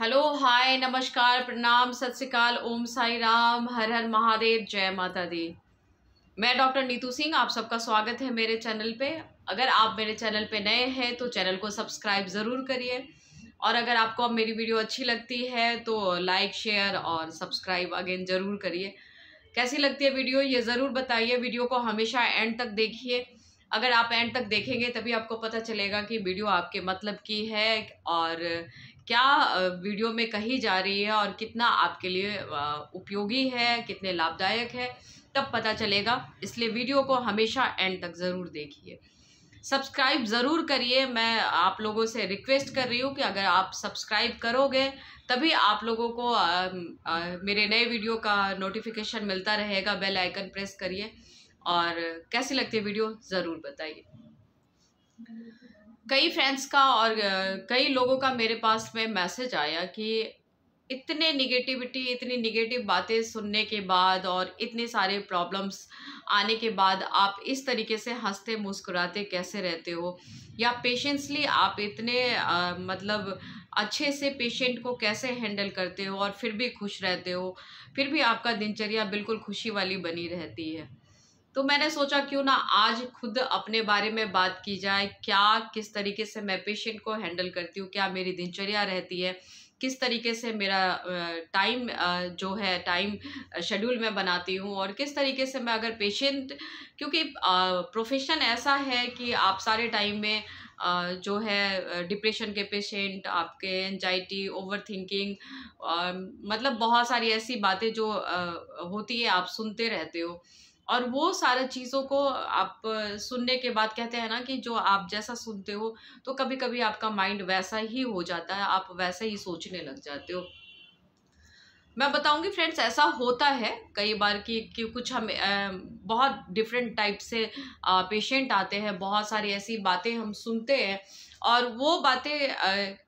Hello hi नमस्कार प्रणाम सत श्रीकाल ओम साई राम हर हर महादेव जय माता दी मैं डॉक्टर नीतू सिंह आप सबका स्वागत है मेरे चैनल पे अगर आप मेरे चैनल पे नए हैं तो चैनल को सब्सक्राइब ज़रूर करिए और अगर आपको अब मेरी वीडियो अच्छी लगती है तो लाइक शेयर और सब्सक्राइब अगेन ज़रूर करिए कैसी लगती है वीडियो ये ज़रूर बताइए वीडियो को हमेशा एंड तक देखिए अगर आप एंड तक देखेंगे तभी आपको पता चलेगा कि वीडियो आपके मतलब की है और क्या वीडियो में कही जा रही है और कितना आपके लिए उपयोगी है कितने लाभदायक है तब पता चलेगा इसलिए वीडियो को हमेशा एंड तक ज़रूर देखिए सब्सक्राइब ज़रूर करिए मैं आप लोगों से रिक्वेस्ट कर रही हूँ कि अगर आप सब्सक्राइब करोगे तभी आप लोगों को आ, आ, मेरे नए वीडियो का नोटिफिकेशन मिलता रहेगा बेल आइकन प्रेस करिए और कैसी लगती है वीडियो ज़रूर बताइए कई फ्रेंड्स का और कई लोगों का मेरे पास में मैसेज आया कि इतने निगेटिविटी इतनी निगेटिव बातें सुनने के बाद और इतने सारे प्रॉब्लम्स आने के बाद आप इस तरीके से हंसते मुस्कुराते कैसे रहते हो या पेशेंसली आप इतने आ, मतलब अच्छे से पेशेंट को कैसे हैंडल करते हो और फिर भी खुश रहते हो फिर भी आपका दिनचर्या बिल्कुल खुशी वाली बनी रहती है तो मैंने सोचा क्यों ना आज खुद अपने बारे में बात की जाए क्या किस तरीके से मैं पेशेंट को हैंडल करती हूँ क्या मेरी दिनचर्या रहती है किस तरीके से मेरा टाइम जो है टाइम शेड्यूल में बनाती हूँ और किस तरीके से मैं अगर पेशेंट क्योंकि प्रोफेशन ऐसा है कि आप सारे टाइम में जो है डिप्रेशन के पेशेंट आपके एनजाइटी ओवर थिंकिंग मतलब बहुत सारी ऐसी बातें जो होती है आप सुनते रहते हो और वो सारे चीज़ों को आप सुनने के बाद कहते हैं ना कि जो आप जैसा सुनते हो तो कभी कभी आपका माइंड वैसा ही हो जाता है आप वैसा ही सोचने लग जाते हो मैं बताऊंगी फ्रेंड्स ऐसा होता है कई बार कि, कि कुछ हम बहुत डिफरेंट टाइप से पेशेंट आते हैं बहुत सारी ऐसी बातें हम सुनते हैं और वो बातें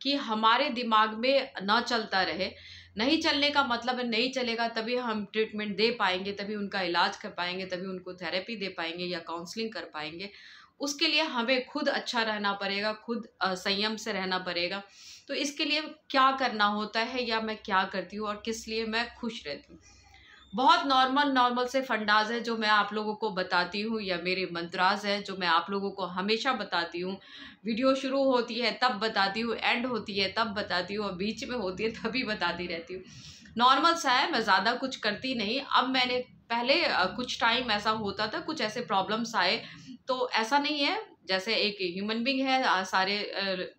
कि हमारे दिमाग में ना चलता रहे नहीं चलने का मतलब है नहीं चलेगा तभी हम ट्रीटमेंट दे पाएंगे तभी उनका इलाज कर पाएंगे तभी उनको थेरेपी दे पाएंगे या काउंसलिंग कर पाएंगे उसके लिए हमें खुद अच्छा रहना पड़ेगा खुद संयम से रहना पड़ेगा तो इसके लिए क्या करना होता है या मैं क्या करती हूँ और किस लिए मैं खुश रहती हूँ बहुत नॉर्मल नॉर्मल से फंडाज है जो मैं आप लोगों को बताती हूँ या मेरे मंत्राज हैं जो मैं आप लोगों को हमेशा बताती हूँ वीडियो शुरू होती है तब बताती हूँ एंड होती है तब बताती हूँ और बीच में होती है तभी बताती रहती हूँ नॉर्मल सा है मैं ज़्यादा कुछ करती नहीं अब मैंने पहले कुछ टाइम ऐसा होता था कुछ ऐसे प्रॉब्लम्स आए तो ऐसा नहीं है जैसे एक ह्यूमन बींग है सारे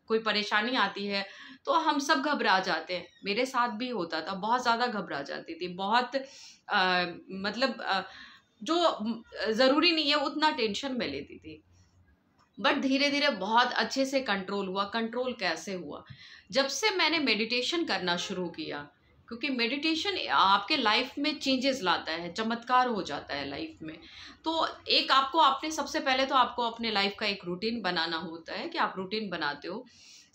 कोई परेशानी आती है तो हम सब घबरा जाते हैं मेरे साथ भी होता था बहुत ज़्यादा घबरा जाती थी बहुत आ, मतलब आ, जो ज़रूरी नहीं है उतना टेंशन में लेती थी बट धीरे धीरे बहुत अच्छे से कंट्रोल हुआ कंट्रोल कैसे हुआ जब से मैंने मेडिटेशन करना शुरू किया क्योंकि मेडिटेशन आपके लाइफ में चेंजेस लाता है चमत्कार हो जाता है लाइफ में तो एक आपको आपने सबसे पहले तो आपको अपने लाइफ का एक रूटीन बनाना होता है कि आप रूटीन बनाते हो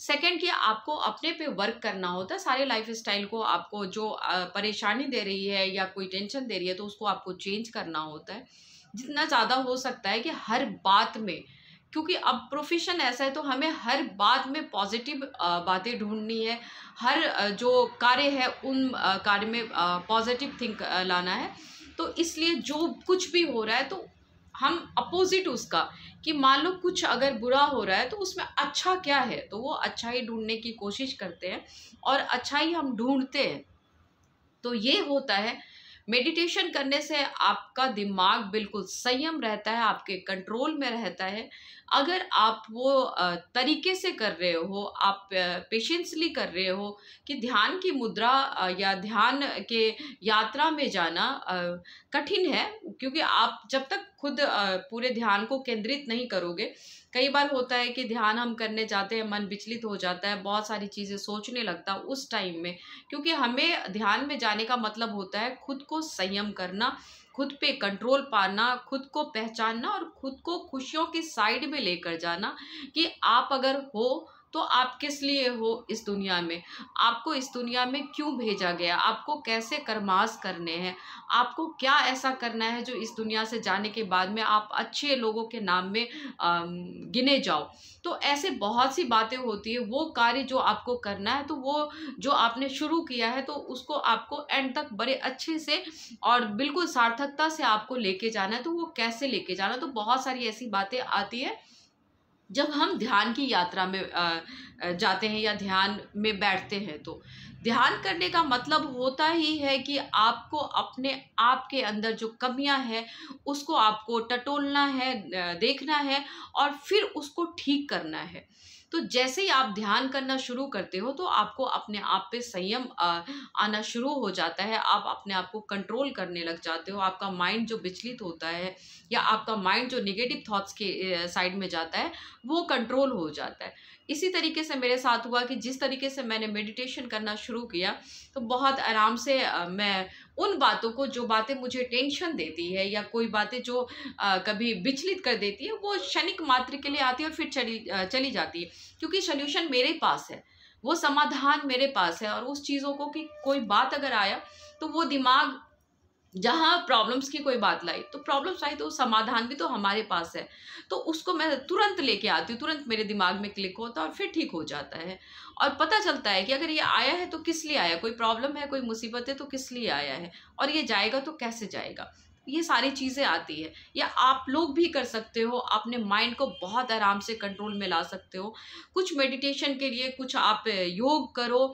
सेकंड कि आपको अपने पे वर्क करना होता है सारे लाइफ स्टाइल को आपको जो परेशानी दे रही है या कोई टेंशन दे रही है तो उसको आपको चेंज करना होता है जितना ज़्यादा हो सकता है कि हर बात में क्योंकि अब प्रोफेशन ऐसा है तो हमें हर बात में पॉजिटिव बातें ढूंढनी है हर जो कार्य है उन कार्य में पॉजिटिव थिंक लाना है तो इसलिए जो कुछ भी हो रहा है तो हम अपोजिट उसका कि मान लो कुछ अगर बुरा हो रहा है तो उसमें अच्छा क्या है तो वो अच्छाई ढूंढने की कोशिश करते हैं और अच्छाई हम ढूंढते हैं तो ये होता है मेडिटेशन करने से आपका दिमाग बिल्कुल संयम रहता है आपके कंट्रोल में रहता है अगर आप वो तरीके से कर रहे हो आप पेशेंसली कर रहे हो कि ध्यान की मुद्रा या ध्यान के यात्रा में जाना कठिन है क्योंकि आप जब तक खुद पूरे ध्यान को केंद्रित नहीं करोगे कई बार होता है कि ध्यान हम करने जाते हैं मन विचलित हो जाता है बहुत सारी चीज़ें सोचने लगता है उस टाइम में क्योंकि हमें ध्यान में जाने का मतलब होता है खुद को संयम करना खुद पे कंट्रोल पाना खुद को पहचानना और खुद को खुशियों की साइड में लेकर जाना कि आप अगर हो तो आप किस लिए हो इस दुनिया में आपको इस दुनिया में क्यों भेजा गया आपको कैसे कर्मास करने हैं आपको क्या ऐसा करना है जो इस दुनिया से जाने के बाद में आप अच्छे लोगों के नाम में गिने जाओ तो ऐसे बहुत सी बातें होती है वो कार्य जो आपको करना है तो वो जो आपने शुरू किया है तो उसको आपको एंड तक बड़े अच्छे से और बिल्कुल सार्थकता से आपको लेके जाना है तो वो कैसे लेके जाना तो बहुत सारी ऐसी बातें आती है जब हम ध्यान की यात्रा में जाते हैं या ध्यान में बैठते हैं तो ध्यान करने का मतलब होता ही है कि आपको अपने आप के अंदर जो कमियां हैं उसको आपको टटोलना है देखना है और फिर उसको ठीक करना है तो जैसे ही आप ध्यान करना शुरू करते हो तो आपको अपने आप पे संयम आना शुरू हो जाता है आप अपने आप को कंट्रोल करने लग जाते हो आपका माइंड जो विचलित होता है या आपका माइंड जो निगेटिव थाट्स के साइड में जाता है वो कंट्रोल हो जाता है इसी तरीके से मेरे साथ हुआ कि जिस तरीके से मैंने मेडिटेशन करना शुरू किया तो बहुत आराम से मैं उन बातों को जो बातें मुझे टेंशन देती है या कोई बातें जो आ, कभी विचलित कर देती है वो क्षणिक मात्र के लिए आती है और फिर चली चली जाती है क्योंकि सोल्यूशन मेरे पास है वो समाधान मेरे पास है और उस चीज़ों को कि कोई बात अगर आया तो वो दिमाग जहाँ प्रॉब्लम्स की कोई बात लाई तो प्रॉब्लम्स आई तो समाधान भी तो हमारे पास है तो उसको मैं तुरंत लेके आती हूँ तुरंत मेरे दिमाग में क्लिक होता है और फिर ठीक हो जाता है और पता चलता है कि अगर ये आया है तो किस लिए आया कोई प्रॉब्लम है कोई मुसीबत है तो किस लिए आया है और ये जाएगा तो कैसे जाएगा ये सारी चीज़ें आती है या आप लोग भी कर सकते हो अपने माइंड को बहुत आराम से कंट्रोल में ला सकते हो कुछ मेडिटेशन के लिए कुछ आप योग करो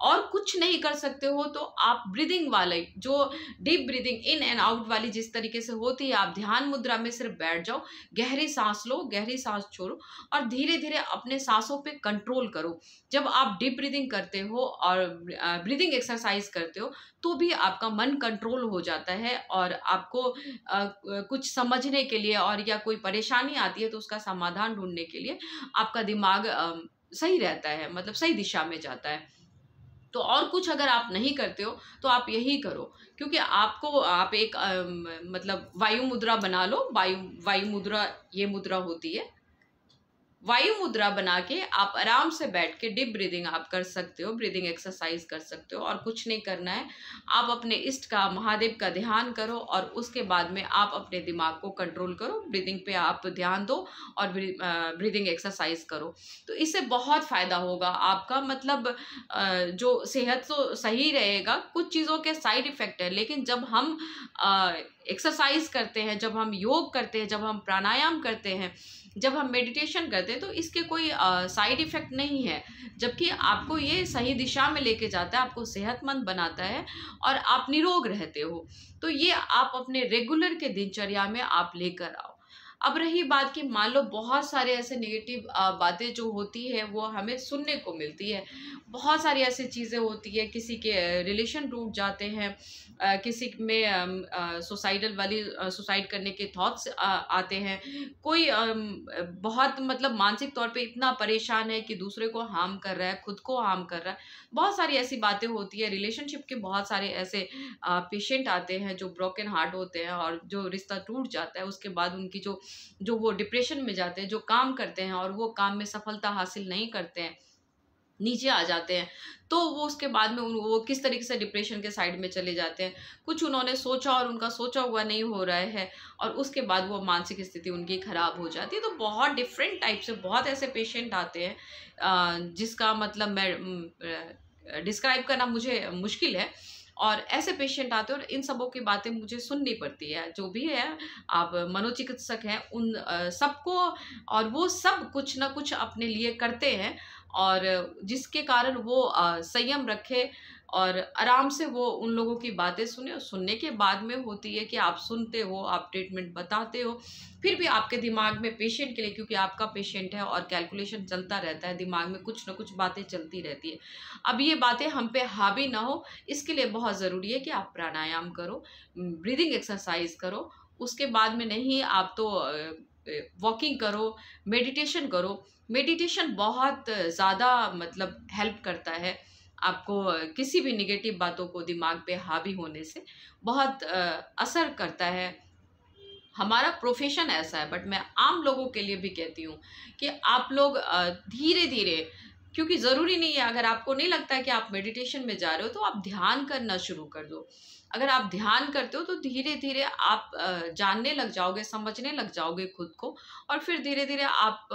और कुछ नहीं कर सकते हो तो आप ब्रीदिंग वाले जो deep breathing in and out वाली जिस तरीके से होती है आप ध्यान मुद्रा में सिर्फ बैठ जाओ गहरी सांस लो गहरी सांस छोड़ो और धीरे धीरे अपने सांसों पे कंट्रोल करो जब आप डीप ब्रीदिंग करते हो और ब्रीदिंग एक्सरसाइज करते हो तो भी आपका मन कंट्रोल हो जाता है और आपको आ, कुछ समझने के लिए और या कोई परेशानी आती है तो उसका समाधान ढूंढने के लिए आपका दिमाग आ, सही रहता है मतलब सही दिशा में जाता है तो और कुछ अगर आप नहीं करते हो तो आप यही करो क्योंकि आपको आप एक आ, मतलब वायु मुद्रा बना लो वायु वायु मुद्रा ये मुद्रा होती है वायु मुद्रा बना के आप आराम से बैठ के डीप ब्रीदिंग आप कर सकते हो ब्रीदिंग एक्सरसाइज कर सकते हो और कुछ नहीं करना है आप अपने इष्ट का महादेव का ध्यान करो और उसके बाद में आप अपने दिमाग को कंट्रोल करो ब्रीदिंग पे आप ध्यान दो और ब्रीदिंग एक्सरसाइज करो तो इससे बहुत फ़ायदा होगा आपका मतलब जो सेहत तो सही रहेगा कुछ चीज़ों के साइड इफ़ेक्ट है लेकिन जब हम एक्सरसाइज करते हैं जब हम योग करते हैं जब हम प्राणायाम करते हैं जब हम मेडिटेशन करते हैं तो इसके कोई साइड इफ़ेक्ट नहीं है जबकि आपको ये सही दिशा में लेके जाता है आपको सेहतमंद बनाता है और आप निरोग रहते हो तो ये आप अपने रेगुलर के दिनचर्या में आप लेकर आओ अब रही बात कि मान लो बहुत सारे ऐसे नेगेटिव बातें जो होती है वो हमें सुनने को मिलती है बहुत सारी ऐसी चीज़ें होती है किसी के रिलेशन टूट जाते हैं किसी में सुसाइडल वाली सुसाइड करने के थॉट्स आते हैं कोई बहुत मतलब मानसिक तौर पे इतना परेशान है कि दूसरे को हार्म कर रहा है खुद को हार्म कर रहा है बहुत सारी ऐसी बातें होती है रिलेशनशिप के बहुत सारे ऐसे पेशेंट आते हैं जो ब्रोकन हार्ट होते हैं और जो रिश्ता टूट जाता है उसके बाद उनकी जो जो वो डिप्रेशन में जाते हैं जो काम करते हैं और वो काम में सफलता हासिल नहीं करते हैं नीचे आ जाते हैं तो वो उसके बाद में उन वो किस तरीके से डिप्रेशन के साइड में चले जाते हैं कुछ उन्होंने सोचा और उनका सोचा हुआ नहीं हो रहा है और उसके बाद वो मानसिक स्थिति उनकी ख़राब हो जाती है तो बहुत डिफरेंट टाइप से बहुत ऐसे पेशेंट आते हैं जिसका मतलब मैं डिस्क्राइब करना मुझे मुश्किल है और ऐसे पेशेंट आते हैं और इन सबों की बातें मुझे सुननी पड़ती है जो भी है आप मनोचिकित्सक हैं उन सबको और वो सब कुछ ना कुछ अपने लिए करते हैं और जिसके कारण वो संयम रखे और आराम से वो उन लोगों की बातें सुने और सुनने के बाद में होती है कि आप सुनते हो आप ट्रीटमेंट बताते हो फिर भी आपके दिमाग में पेशेंट के लिए क्योंकि आपका पेशेंट है और कैलकुलेशन चलता रहता है दिमाग में कुछ ना कुछ बातें चलती रहती है अब ये बातें हम पे हावी ना हो इसके लिए बहुत ज़रूरी है कि आप प्राणायाम करो ब्रीदिंग एक्सरसाइज करो उसके बाद में नहीं आप तो वॉकिंग करो मेडिटेशन करो मेडिटेशन बहुत ज़्यादा मतलब हेल्प करता है आपको किसी भी निगेटिव बातों को दिमाग पे हावी होने से बहुत असर करता है हमारा प्रोफेशन ऐसा है बट मैं आम लोगों के लिए भी कहती हूँ कि आप लोग धीरे धीरे क्योंकि ज़रूरी नहीं है अगर आपको नहीं लगता है कि आप मेडिटेशन में जा रहे हो तो आप ध्यान करना शुरू कर दो अगर आप ध्यान करते हो तो धीरे धीरे आप जानने लग जाओगे समझने लग जाओगे खुद को और फिर धीरे धीरे आप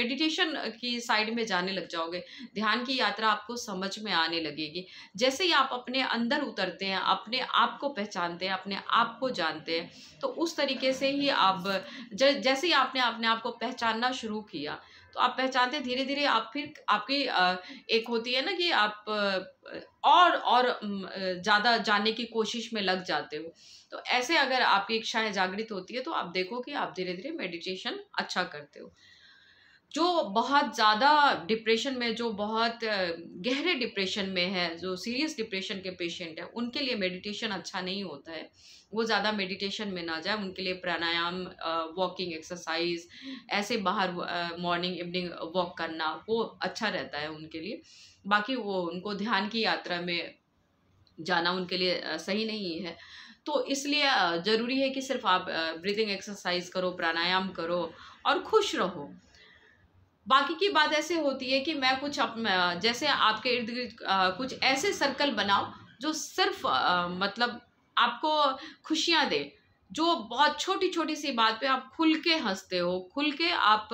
मेडिटेशन की साइड में जाने लग जाओगे ध्यान की यात्रा आपको समझ में आने लगेगी जैसे ही आप अपने अंदर उतरते हैं अपने आप को पहचानते हैं अपने आप को जानते हैं तो उस तरीके से ही आप जैसे ही आपने अपने आप को पहचानना शुरू किया तो आप पहचानते धीरे धीरे आप फिर आपकी एक होती है ना कि आप और और ज़्यादा जानने की कोशिश में लग जाते हो तो ऐसे अगर आपकी इच्छाएं जागृत होती है तो आप देखो कि आप धीरे धीरे मेडिटेशन अच्छा करते हो जो बहुत ज़्यादा डिप्रेशन में जो बहुत गहरे डिप्रेशन में है जो सीरियस डिप्रेशन के पेशेंट हैं उनके लिए मेडिटेशन अच्छा नहीं होता है वो ज़्यादा मेडिटेशन में ना जाए उनके लिए प्राणायाम वॉकिंग एक्सरसाइज ऐसे बाहर मॉर्निंग इवनिंग वॉक करना वो अच्छा रहता है उनके लिए बाकी वो उनको ध्यान की यात्रा में जाना उनके लिए सही नहीं है तो इसलिए ज़रूरी है कि सिर्फ आप ब्रीदिंग एक्सरसाइज करो प्राणायाम करो और खुश रहो बाकी की बात ऐसे होती है कि मैं कुछ अप, जैसे आपके इर्द गिर्द कुछ ऐसे सर्कल बनाओ जो सिर्फ मतलब आपको खुशियाँ दे जो बहुत छोटी छोटी सी बात पे आप खुल के हंसते हो खुल के आप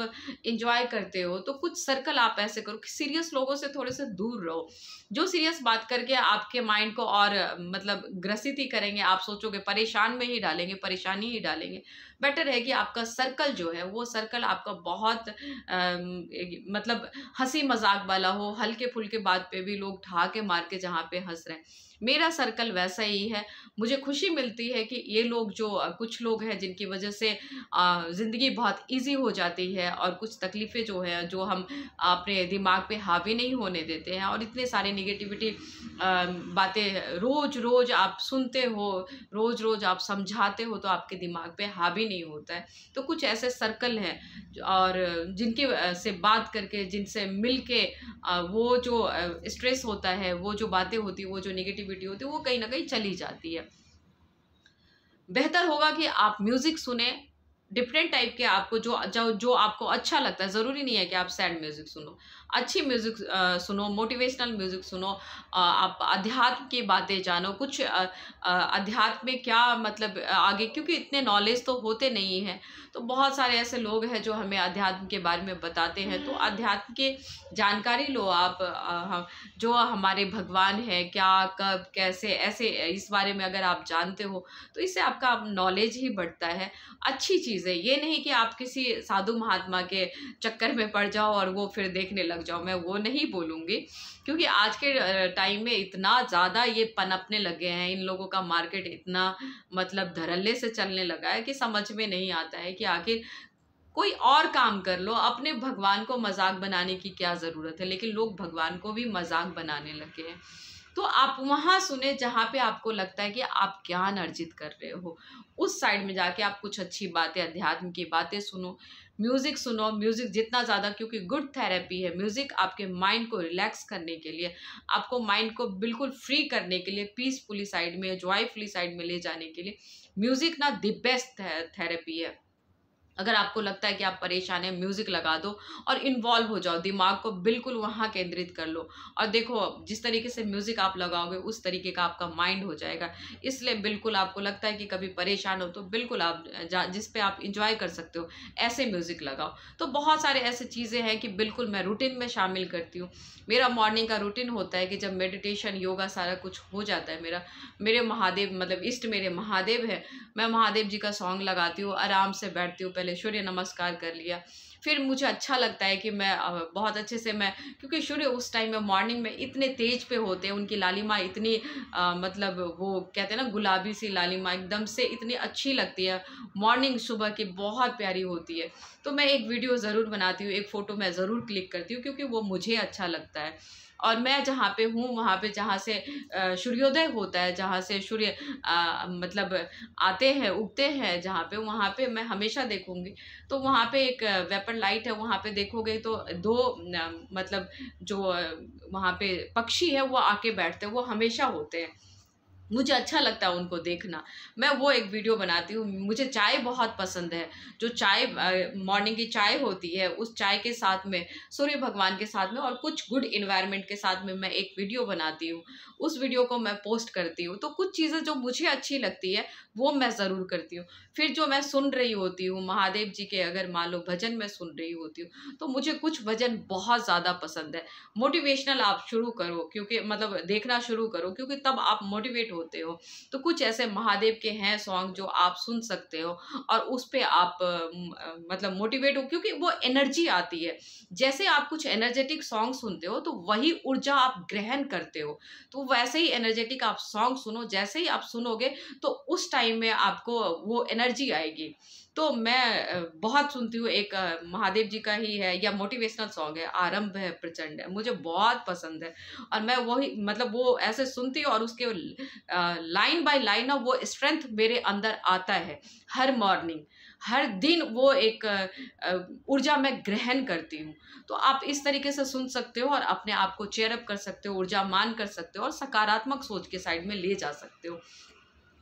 इंजॉय करते हो तो कुछ सर्कल आप ऐसे करो कि सीरियस लोगों से थोड़े से दूर रहो जो सीरियस बात करके आपके माइंड को और मतलब ग्रसित ही करेंगे आप सोचोगे परेशान में ही डालेंगे परेशानी ही डालेंगे बेटर है कि आपका सर्कल जो है वो सर्कल आपका बहुत आ, मतलब हंसी मजाक वाला हो हल्के फुल्के बात पे भी लोग के मार के जहाँ पे हंस रहे हैं मेरा सर्कल वैसा ही है मुझे खुशी मिलती है कि ये लोग जो कुछ लोग हैं जिनकी वजह से ज़िंदगी बहुत ईजी हो जाती है और कुछ तकलीफ़ें जो हैं जो हम अपने दिमाग पे हावी नहीं होने देते हैं और इतने सारे निगेटिविटी बातें रोज़ रोज़ आप सुनते हो रोज़ रोज़ आप समझाते हो तो आपके दिमाग पर हावी नहीं होता है तो कुछ ऐसे सर्कल हैं और जिनके से बात करके जिनसे मिल के वो जो स्ट्रेस होता है वो जो बातें होती वो जो निगेटिविटी नेगेटिविटी होती है वो कहीं ना कहीं चली जाती है बेहतर होगा कि आप म्यूज़िक सुने डिफरेंट टाइप के आपको जो जो आपको अच्छा लगता है ज़रूरी नहीं है कि आप सैड म्यूज़िक सुनो अच्छी म्यूज़िक सुनो मोटिवेशनल म्यूज़िक सुनो आप अध्यात्म की बातें जानो कुछ अध्यात्म में क्या मतलब आगे क्योंकि इतने नॉलेज तो होते नहीं हैं तो बहुत सारे ऐसे लोग हैं जो हमें अध्यात्म के बारे में बताते हैं तो हम्म। अध्यात्म की जानकारी लो आप जो हमारे भगवान हैं क्या कब कैसे ऐसे इस बारे में अगर आप जानते हो तो इससे आपका नॉलेज ही बढ़ता है अच्छी चीज़ है ये नहीं कि आप किसी साधु महात्मा के चक्कर में पड़ जाओ और वो फिर देखने लग जाओ मैं वो नहीं बोलूँगी क्योंकि आज के टाइम में इतना ज़्यादा ये पनपने लगे हैं इन लोगों का मार्केट इतना मतलब धरल्ले से चलने लगा है कि समझ में नहीं आता है कि आखिर कोई और काम कर लो अपने भगवान को मजाक बनाने की क्या ज़रूरत है लेकिन लोग भगवान को भी मजाक बनाने लगे हैं तो आप वहाँ सुने जहाँ पे आपको लगता है कि आप ज्ञान अर्जित कर रहे हो उस साइड में जाके आप कुछ अच्छी बातें अध्यात्म की बातें सुनो म्यूज़िक सुनो म्यूज़िक जितना ज़्यादा क्योंकि गुड थेरेपी है म्यूज़िक आपके माइंड को रिलैक्स करने के लिए आपको माइंड को बिल्कुल फ्री करने के लिए पीसफुली साइड में जॉयफुली साइड में ले जाने के लिए म्यूज़िक ना द बेस्ट थेरेपी है अगर आपको लगता है कि आप परेशान हैं म्यूज़िक लगा दो और इन्वॉल्व हो जाओ दिमाग को बिल्कुल वहाँ केंद्रित कर लो और देखो जिस तरीके से म्यूज़िक आप लगाओगे उस तरीके का आपका माइंड हो जाएगा इसलिए बिल्कुल आपको लगता है कि कभी परेशान हो तो बिल्कुल आप जिस पे आप इंजॉय कर सकते हो ऐसे म्यूज़िक लगाओ तो बहुत सारे ऐसे चीज़ें हैं कि बिल्कुल मैं रूटीन में शामिल करती हूँ मेरा मॉर्निंग का रूटीन होता है कि जब मेडिटेशन योगा सारा कुछ हो जाता है मेरा मेरे महादेव मतलब इष्ट मेरे महादेव है मैं महादेव जी का सॉन्ग लगाती हूँ आराम से बैठती हूँ पहले सूर्य नमस्कार कर लिया फिर मुझे अच्छा लगता है कि मैं बहुत अच्छे से मैं क्योंकि सूर्य उस टाइम में मॉर्निंग में इतने तेज पे होते हैं उनकी लालिमा इतनी आ, मतलब वो कहते हैं ना गुलाबी सी लालिमा एकदम से इतनी अच्छी लगती है मॉर्निंग सुबह की बहुत प्यारी होती है तो मैं एक वीडियो ज़रूर बनाती हूँ एक फ़ोटो मैं ज़रूर क्लिक करती हूँ क्योंकि वो मुझे अच्छा लगता है और मैं जहाँ पे हूँ वहाँ पे जहाँ से सूर्योदय होता है जहाँ से सूर्य मतलब आते हैं उगते हैं जहाँ पे वहाँ पे मैं हमेशा देखूँगी तो वहाँ पे एक वेपन लाइट है वहाँ पे देखोगे तो दो मतलब जो वहाँ पे पक्षी है वो आके बैठते हैं वो हमेशा होते हैं मुझे अच्छा लगता है उनको देखना मैं वो एक वीडियो बनाती हूँ मुझे चाय बहुत पसंद है जो चाय मॉर्निंग की चाय होती है उस चाय के साथ में सूर्य भगवान के साथ में और कुछ गुड इन्वायरमेंट के साथ में मैं एक वीडियो बनाती हूँ उस वीडियो को मैं पोस्ट करती हूँ तो कुछ चीज़ें जो मुझे अच्छी लगती है वो मैं ज़रूर करती हूँ फिर जो मैं सुन रही होती हूँ महादेव जी के अगर मान लो भजन मैं सुन रही होती हूँ तो मुझे कुछ भजन बहुत ज़्यादा पसंद है मोटिवेशनल आप शुरू करो क्योंकि मतलब देखना शुरू करो क्योंकि तब आप मोटिवेट हो होते हो तो कुछ ऐसे महादेव के हैं सॉन्ग जो आप सुन सकते हो और उस पर आप मतलब मोटिवेट हो क्योंकि वो एनर्जी आती है जैसे आप कुछ एनर्जेटिक सॉन्ग सुनते हो तो वही ऊर्जा आप ग्रहण करते हो तो वैसे ही एनर्जेटिक आप सॉन्ग सुनो जैसे ही आप सुनोगे तो उस टाइम में आपको वो एनर्जी आएगी तो मैं बहुत सुनती हूँ एक महादेव जी का ही है या मोटिवेशनल सॉन्ग है आरंभ है प्रचंड है मुझे बहुत पसंद है और मैं वही मतलब वो ऐसे सुनती हूँ और उसके लाइन बाय लाइन ना वो स्ट्रेंथ मेरे अंदर आता है हर मॉर्निंग हर दिन वो एक ऊर्जा मैं ग्रहण करती हूँ तो आप इस तरीके से सुन सकते हो और अपने आप को चेयरअप कर सकते हो ऊर्जा मान कर सकते हो और सकारात्मक सोच के साइड में ले जा सकते हो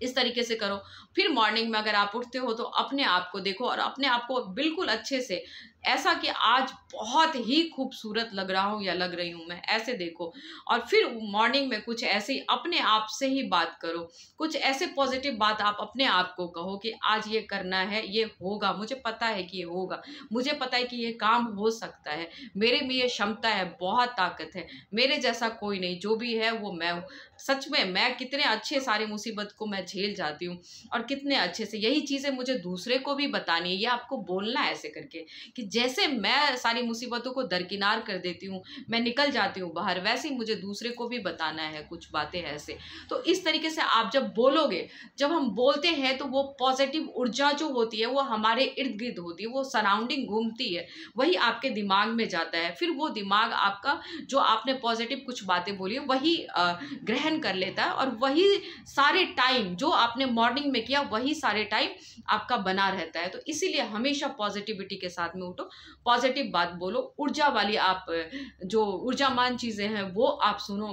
इस तरीके से करो फिर मॉर्निंग में अगर आप उठते हो तो अपने आप को देखो और अपने आप को बिल्कुल अच्छे से ऐसा कि आज बहुत ही खूबसूरत लग रहा हूँ या लग रही हूँ मैं ऐसे देखो और फिर मॉर्निंग में कुछ ऐसे ही अपने आप से ही बात करो कुछ ऐसे पॉजिटिव बात आप अपने आप को कहो कि आज ये करना है ये होगा मुझे पता है कि ये होगा मुझे पता है कि ये काम हो सकता है मेरे में ये क्षमता है बहुत ताकत है मेरे जैसा कोई नहीं जो भी है वो मैं हूँ सच में मैं कितने अच्छे सारे मुसीबत को मैं झेल जाती हूँ और कितने अच्छे से यही चीज़ें मुझे दूसरे को भी बतानी है ये आपको बोलना ऐसे करके कि जैसे मैं सारी मुसीबतों को दरकिनार कर देती हूँ मैं निकल जाती हूँ बाहर वैसे ही मुझे दूसरे को भी बताना है कुछ बातें ऐसे तो इस तरीके से आप जब बोलोगे जब हम बोलते हैं तो वो पॉजिटिव ऊर्जा जो होती है वो हमारे इर्द गिर्द होती है वो सराउंडिंग घूमती है वही आपके दिमाग में जाता है फिर वो दिमाग आपका जो आपने पॉजिटिव कुछ बातें बोली वही ग्रहण कर लेता है और वही सारे टाइम जो आपने मॉर्निंग में किया वही सारे टाइम आपका बना रहता है तो इसीलिए हमेशा पॉजिटिविटी के साथ में उठो तो पॉजिटिव बात बोलो ऊर्जा वाली आप जो ऊर्जामान चीज़ें हैं वो आप सुनो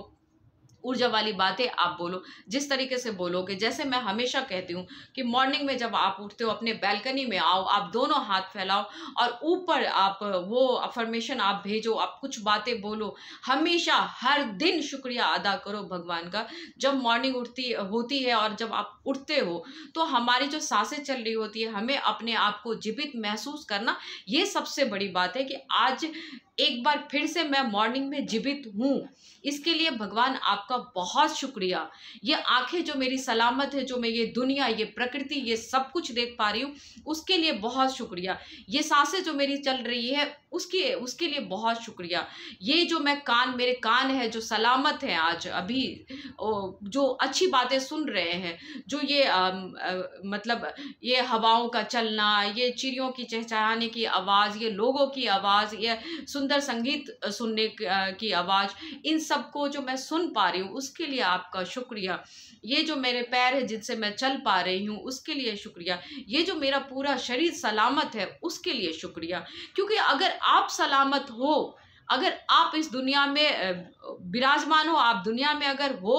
ऊर्जा वाली बातें आप बोलो जिस तरीके से बोलोगे जैसे मैं हमेशा कहती हूँ कि मॉर्निंग में जब आप उठते हो अपने बैल्कनी में आओ आप दोनों हाथ फैलाओ और ऊपर आप वो अफर्मेशन आप भेजो आप कुछ बातें बोलो हमेशा हर दिन शुक्रिया अदा करो भगवान का जब मॉर्निंग उठती होती है और जब आप उठते हो तो हमारी जो सांसें चल रही होती है हमें अपने आप को जीवित महसूस करना ये सबसे बड़ी बात है कि आज एक बार फिर से मैं मॉर्निंग में जीवित हूँ इसके लिए भगवान आप आपका बहुत शुक्रिया ये आंखें जो मेरी सलामत है जो मैं ये दुनिया ये प्रकृति ये सब कुछ देख पा रही हूँ उसके लिए बहुत शुक्रिया ये सांसें जो मेरी चल रही है उसकी उसके लिए बहुत शुक्रिया ये जो मैं कान मेरे कान है जो सलामत है आज अभी जो अच्छी बातें सुन रहे हैं जो ये आ, आ, मतलब ये हवाओं का चलना ये चिड़ियों की चहचहाने की आवाज़ ये लोगों की आवाज़ ये सुंदर संगीत सुनने की आवाज़ इन सबको जो मैं सुन पा रही रही हूँ उसके लिए आपका शुक्रिया ये जो मेरे पैर है जिनसे मैं चल पा रही हूँ उसके लिए शुक्रिया ये जो मेरा पूरा शरीर सलामत है उसके लिए शुक्रिया क्योंकि अगर आप सलामत हो अगर आप इस दुनिया में विराजमान हो आप दुनिया में अगर हो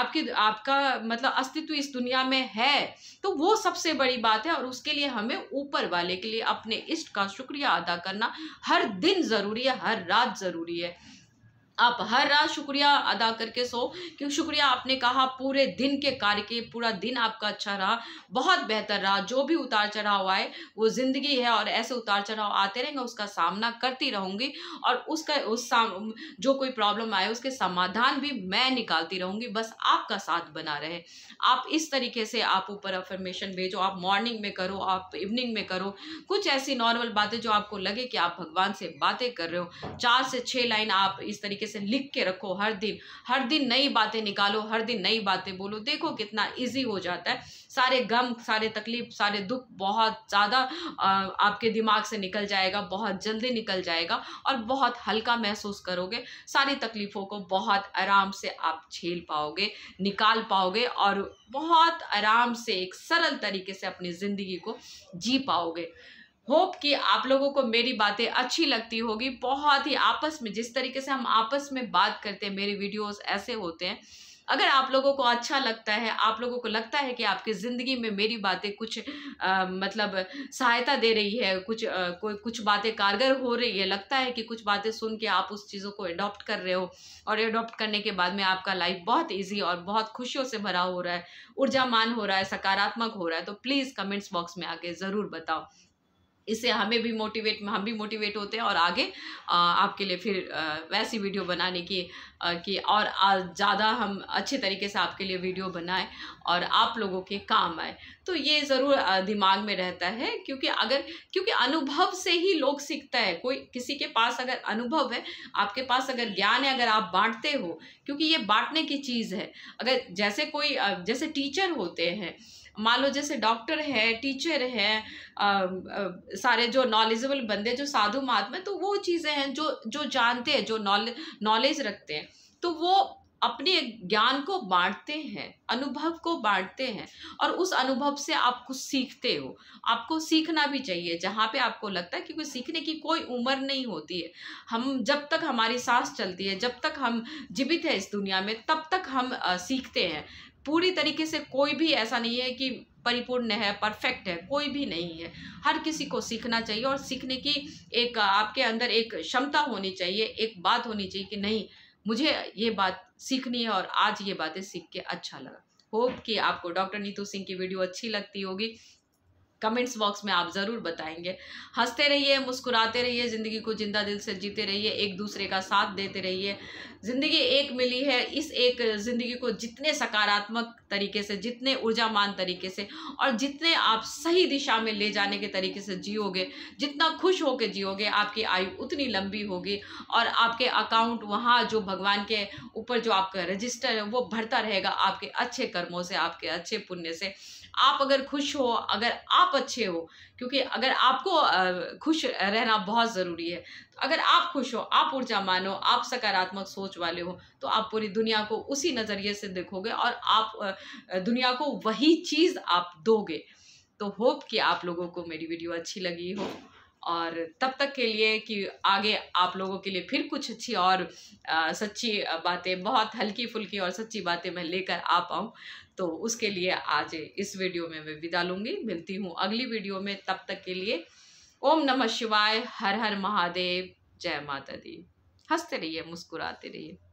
आपकी आपका मतलब अस्तित्व इस दुनिया में है तो वो सबसे बड़ी बात है और उसके लिए हमें ऊपर वाले के लिए अपने इष्ट का शुक्रिया अदा करना हर दिन ज़रूरी है हर रात ज़रूरी है आप हर रात शुक्रिया अदा करके सो क्योंकि शुक्रिया आपने कहा पूरे दिन के कार्य के पूरा दिन आपका अच्छा रहा बहुत बेहतर रहा जो भी उतार चढ़ाव आए वो ज़िंदगी है और ऐसे उतार चढ़ाव आते रहेंगे उसका सामना करती रहूंगी और उसका उस साम जो कोई प्रॉब्लम आए उसके समाधान भी मैं निकालती रहूंगी बस आपका साथ बना रहे आप इस तरीके से आप ऊपर अफर्मेशन भेजो आप मॉर्निंग में करो आप इवनिंग में करो कुछ ऐसी नॉर्मल बातें जो आपको लगे कि आप भगवान से बातें कर रहे हो चार से छः लाइन आप इस तरीके तरीके से लिख के रखो हर दिन हर दिन नई बातें निकालो हर दिन नई बातें बोलो देखो कितना ईजी हो जाता है सारे गम सारे तकलीफ सारे दुख बहुत ज़्यादा आपके दिमाग से निकल जाएगा बहुत जल्दी निकल जाएगा और बहुत हल्का महसूस करोगे सारी तकलीफ़ों को बहुत आराम से आप झेल पाओगे निकाल पाओगे और बहुत आराम से एक सरल तरीके से अपनी ज़िंदगी को जी पाओगे होप कि आप लोगों को मेरी बातें अच्छी लगती होगी बहुत ही आपस में जिस तरीके से हम आपस में बात करते हैं मेरे वीडियोस ऐसे होते हैं अगर आप लोगों को अच्छा लगता है आप लोगों को लगता है कि आपकी ज़िंदगी में मेरी बातें कुछ आ, मतलब सहायता दे रही है कुछ आ, कोई कुछ बातें कारगर हो रही है लगता है कि कुछ बातें सुन के आप उस चीज़ों को एडॉप्ट कर रहे हो और एडॉप्ट करने के बाद में आपका लाइफ बहुत ईजी और बहुत खुशियों से भरा हो रहा है ऊर्जामान हो रहा है सकारात्मक हो रहा है तो प्लीज़ कमेंट्स बॉक्स में आके ज़रूर बताओ इससे हमें भी मोटिवेट हम भी मोटिवेट होते हैं और आगे आ, आपके लिए फिर आ, वैसी वीडियो बनाने की आ, कि और ज़्यादा हम अच्छे तरीके से आपके लिए वीडियो बनाएं और आप लोगों के काम आए तो ये ज़रूर दिमाग में रहता है क्योंकि अगर क्योंकि अनुभव से ही लोग सीखता है कोई किसी के पास अगर अनुभव है आपके पास अगर ज्ञान है अगर आप बांटते हो क्योंकि ये बांटने की चीज़ है अगर जैसे कोई जैसे टीचर होते हैं मान लो जैसे डॉक्टर है टीचर है आ, आ, सारे जो नॉलेजेबल बंदे जो साधु महात्मा तो वो चीज़ें हैं जो जो जानते हैं जो नॉलेज रखते हैं तो वो अपने ज्ञान को बांटते हैं अनुभव को बांटते हैं और उस अनुभव से आप कुछ सीखते हो आपको सीखना भी चाहिए जहाँ पे आपको लगता है क्योंकि सीखने की कोई उम्र नहीं होती है हम जब तक हमारी सांस चलती है जब तक हम जीवित हैं इस दुनिया में तब तक हम सीखते हैं पूरी तरीके से कोई भी ऐसा नहीं है कि परिपूर्ण है परफेक्ट है कोई भी नहीं है हर किसी को सीखना चाहिए और सीखने की एक आपके अंदर एक क्षमता होनी चाहिए एक बात होनी चाहिए कि नहीं मुझे ये बात सीखनी है और आज ये बातें सीख के अच्छा लगा होप कि आपको डॉक्टर नीतू सिंह की वीडियो अच्छी लगती होगी कमेंट्स बॉक्स में आप ज़रूर बताएंगे हंसते रहिए मुस्कुराते रहिए ज़िंदगी को जिंदा दिल से जीते रहिए एक दूसरे का साथ देते रहिए ज़िंदगी एक मिली है इस एक ज़िंदगी को जितने सकारात्मक तरीके से जितने ऊर्जामान तरीके से और जितने आप सही दिशा में ले जाने के तरीके से जियोगे जितना खुश होकर जियोगे आपकी आयु उतनी लंबी होगी और आपके अकाउंट वहाँ जो भगवान के ऊपर जो आपका रजिस्टर है वो भरता रहेगा आपके अच्छे कर्मों से आपके अच्छे पुण्य से आप अगर खुश हो अगर आप अच्छे हो क्योंकि अगर आपको खुश रहना बहुत ज़रूरी है तो अगर आप खुश हो आप ऊर्जा मानो आप सकारात्मक सोच वाले हो तो आप पूरी दुनिया को उसी नज़रिए से देखोगे और आप दुनिया को वही चीज़ आप दोगे तो होप कि आप लोगों को मेरी वीडियो अच्छी लगी हो और तब तक के लिए कि आगे आप लोगों के लिए फिर कुछ अच्छी और आ, सच्ची बातें बहुत हल्की फुल्की और सच्ची बातें मैं लेकर आ पाऊँ तो उसके लिए आज इस वीडियो में मैं विदा लूँगी मिलती हूँ अगली वीडियो में तब तक के लिए ओम नमः शिवाय हर हर महादेव जय माता दी हंसते रहिए मुस्कुराते रहिए